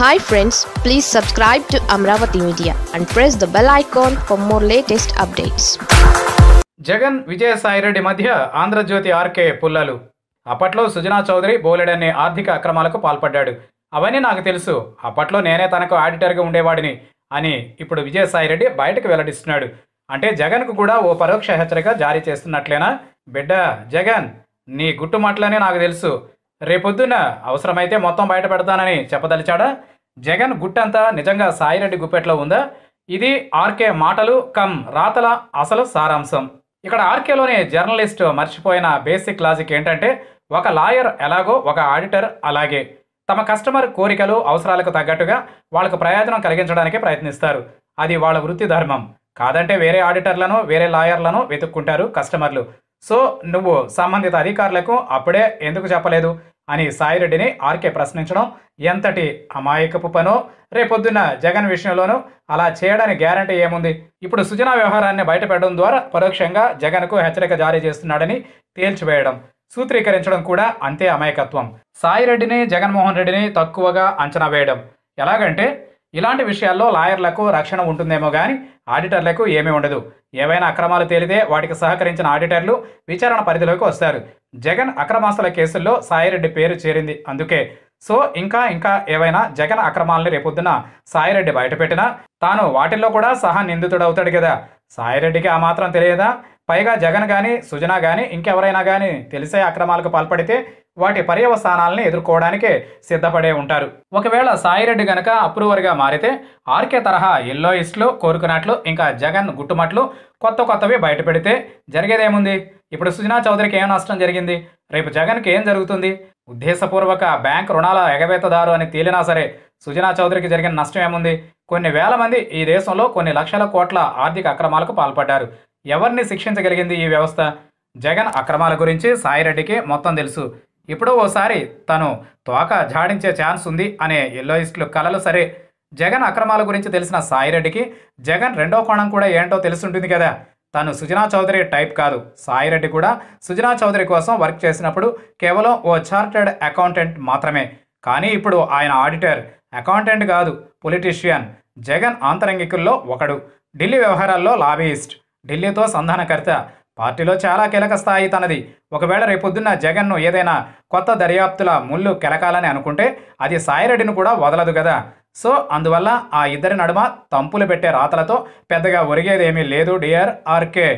hi friends please subscribe to Amaravati media and press the bell icon for more latest updates Jagan Vijayasai Reddy మధ్య Andhra Jyothi RK పుల్లలు అప్పట్లో సుజనా చౌదరి బోలెడనే ఆర్థిక అక్రమాలకు పాల్పడ్డాడు అవన్నీ నాకు తెలుసు అప్పట్లో నేనే తనకు ఆడిటర్గా ఉండేవాడిని అని ఇప్పుడు విజయసాయిరెడ్డి బయటకు వెల్లడిస్తున్నాడు అంటే జగన్కు కూడా ఓ పరోక్ష హెచ్చరిక జారీ చేస్తున్నట్లేనా బిడ్డ జగన్ నీ గుట్టు మాటలనే నాకు తెలుసు రేపొద్దున అవసరమైతే మొత్తం బయట పెడతానని చెప్పదలిచాడా జగన్ గుట్టంతా నిజంగా సాయిరెడ్డి గుప్పెట్లో ఉందా ఇది ఆర్కే మాటలు కమ్ రాతల అసలు సారాంశం ఇక్కడ ఆర్కేలోని జర్నలిస్ట్ మర్చిపోయిన బేసిక్ లాజిక్ ఏంటంటే ఒక లాయర్ ఎలాగో ఒక ఆడిటర్ అలాగే తమ కస్టమర్ కోరికలు అవసరాలకు తగ్గట్టుగా వాళ్ళకు ప్రయోజనం కలిగించడానికి ప్రయత్నిస్తారు అది వాళ్ళ వృత్తి ధర్మం కాదంటే వేరే ఆడిటర్లను వేరే లాయర్లను వెతుక్కుంటారు కస్టమర్లు సో నువ్వు సంబంధిత అధికారులకు అప్పుడే ఎందుకు చెప్పలేదు అని సాయిరెడ్డిని ఆర్కే ప్రశ్నించడం ఎంతటి అమాయకపు పనో రేపొద్దున జగన్ విషయంలోనూ అలా చేయడానికి గ్యారంటీ ఏముంది ఇప్పుడు సుజనా వ్యవహారాన్ని బయటపెట్టడం ద్వారా పరోక్షంగా జగన్కు హెచ్చరిక జారీ చేస్తున్నాడని తేల్చివేయడం సూత్రీకరించడం కూడా అంతే అమాయకత్వం సాయిరెడ్డిని జగన్మోహన్ రెడ్డిని తక్కువగా అంచనా వేయడం ఎలాగంటే ఇలాంటి విషయాల్లో లాయర్లకు రక్షణ ఉంటుందేమో కానీ ఆడిటర్లకు ఏమీ ఉండదు ఏవైనా అక్రమాలు తేలితే వాటికి సహకరించిన ఆడిటర్లు విచారణ పరిధిలోకి వస్తారు జగన్ అక్రమాస్తుల కేసుల్లో సాయిరెడ్డి పేరు చేరింది అందుకే సో ఇంకా ఇంకా ఏవైనా జగన్ అక్రమాలని రేపొద్దున సాయిరెడ్డి బయటపెట్టినా తాను వాటిల్లో కూడా సహా నిందితుడవుతాడు కదా సాయిరెడ్డికి ఆ మాత్రం తెలియదా పైగా జగన్ కానీ సుజనా కానీ ఇంకెవరైనా కానీ తెలిసే అక్రమాలకు పాల్పడితే వాటి పర్యవసానాలని ఎదుర్కోవడానికే సిద్ధపడే ఉంటారు ఒకవేళ సాయిరెడ్డి గనక అప్రూవర్గా మారితే ఆర్కే తరహా ఎల్లోయిస్ట్లు కోరుకున్నట్లు ఇంకా జగన్ గుట్టుమట్లు కొత్త కొత్తవి బయటపెడితే జరిగేదేముంది ఇప్పుడు సుజనా చౌదరికి ఏం నష్టం జరిగింది రేపు జగన్కి ఏం జరుగుతుంది ఉద్దేశపూర్వక బ్యాంక్ రుణాల ఎగవేతదారు అని తేలినా సరే సుజనా చౌదరికి జరిగిన నష్టం ఏముంది కొన్ని వేల మంది ఈ దేశంలో కొన్ని లక్షల కోట్ల ఆర్థిక అక్రమాలకు పాల్పడ్డారు ఎవరిని శిక్షించగలిగింది ఈ వ్యవస్థ జగన్ అక్రమాల గురించి సాయిరెడ్డికి మొత్తం తెలుసు ఇప్పుడో ఓసారి తను తోక జాడించే ఛాన్స్ ఉంది అనే ఎల్లోయిస్టులు కలలు సరే జగన్ అక్రమాల గురించి తెలిసిన సాయిరెడ్డికి జగన్ రెండో కోణం కూడా ఏంటో తెలుసుంటుంది కదా తను సుజనా చౌదరి టైప్ కాదు సాయిరెడ్డి కూడా సుజనా చౌదరి కోసం వర్క్ చేసినప్పుడు కేవలం ఓ చార్టెడ్ అకౌంటెంట్ మాత్రమే కానీ ఇప్పుడు ఆయన ఆడిటర్ అకౌంటెంట్ కాదు పొలిటీషియన్ జగన్ ఆంతరంగికుల్లో ఒకడు ఢిల్లీ వ్యవహారాల్లో లాబీయిస్ట్ ఢిల్లీతో సంధానకర్త పార్టీలో చాలా కీలక స్థాయి తనది ఒకవేళ రేపొద్దున్న జగన్ను ఏదైనా కొత్త దర్యాప్తుల ముళ్ళు కెలకాలని అనుకుంటే అది సాయిరెడ్డిని కూడా వదలదు కదా సో అందువల్ల ఆ ఇద్దరి నడుమ తంపులు పెట్టే రాతలతో పెద్దగా ఒరిగేదేమీ లేదు డియర్ ఆర్కే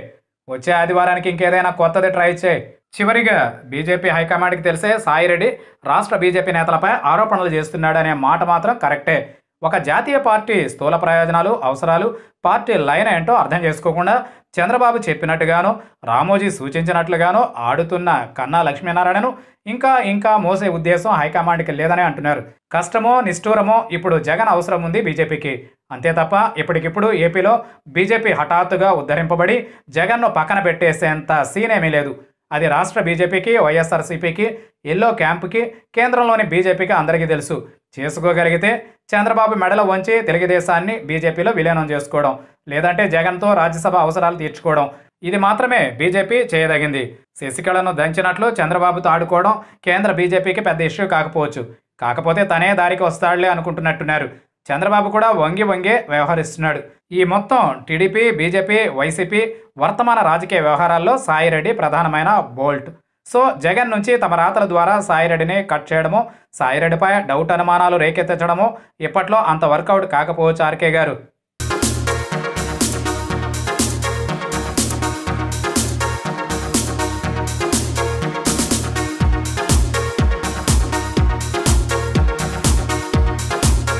వచ్చే ఆదివారానికి ఇంకేదైనా కొత్తది ట్రై చేయి చివరిగా బీజేపీ హైకమాండ్కి తెలిసే సాయిరెడ్డి రాష్ట్ర బీజేపీ నేతలపై ఆరోపణలు చేస్తున్నాడనే మాట మాత్రం కరెక్టే ఒక జాతీయ పార్టీ స్థూల ప్రయోజనాలు అవసరాలు పార్టీ లైన్ ఏంటో అర్థం చేసుకోకుండా చంద్రబాబు చెప్పినట్టుగాను రామోజీ సూచించినట్లుగాను ఆడుతున్న కన్నా లక్ష్మీనారాయణను ఇంకా ఇంకా మోసే ఉద్దేశం హైకమాండ్కి లేదని అంటున్నారు కష్టమో నిష్ఠూరమో ఇప్పుడు జగన్ అవసరం ఉంది బీజేపీకి అంతే తప్ప ఇప్పటికిప్పుడు ఏపీలో బీజేపీ హఠాత్తుగా ఉద్ధరింపబడి జగన్ను పక్కన పెట్టేసేంత సీన్ ఏమీ లేదు అది రాష్ట్ర బీజేపీకి వైఎస్ఆర్సీపీకి ఎల్లో క్యాంప్కి కేంద్రంలోని బీజేపీకి అందరికీ తెలుసు చేసుకోగలిగితే చంద్రబాబు మెడల వంచి తెలుగుదేశాన్ని బీజేపీలో విలీనం చేసుకోవడం లేదంటే జగన్తో రాజ్యసభ అవసరాలు తీర్చుకోవడం ఇది మాత్రమే బీజేపీ చేయదగింది శశికళను దంచినట్లు చంద్రబాబుతో ఆడుకోవడం కేంద్ర బీజేపీకి పెద్ద ఇష్యూ కాకపోవచ్చు కాకపోతే తనే దారికి వస్తాడులే అనుకుంటున్నట్టున్నారు చంద్రబాబు కూడా వంగి వంగే వ్యవహరిస్తున్నాడు ఈ మొత్తం టీడీపీ బీజేపీ వైసీపీ వర్తమాన రాజకీయ వ్యవహారాల్లో సాయిరెడ్డి ప్రధానమైన బోల్ట్ సో జగన్ నుంచి తమ రాతల ద్వారా సాయిరెడ్డిని కట్ చేయడమో సాయిరెడ్డిపై డౌట్ అనుమానాలు రేకెత్తించడమో ఇప్పట్లో అంత వర్కౌట్ కాకపోవచ్చు ఆర్కే గారు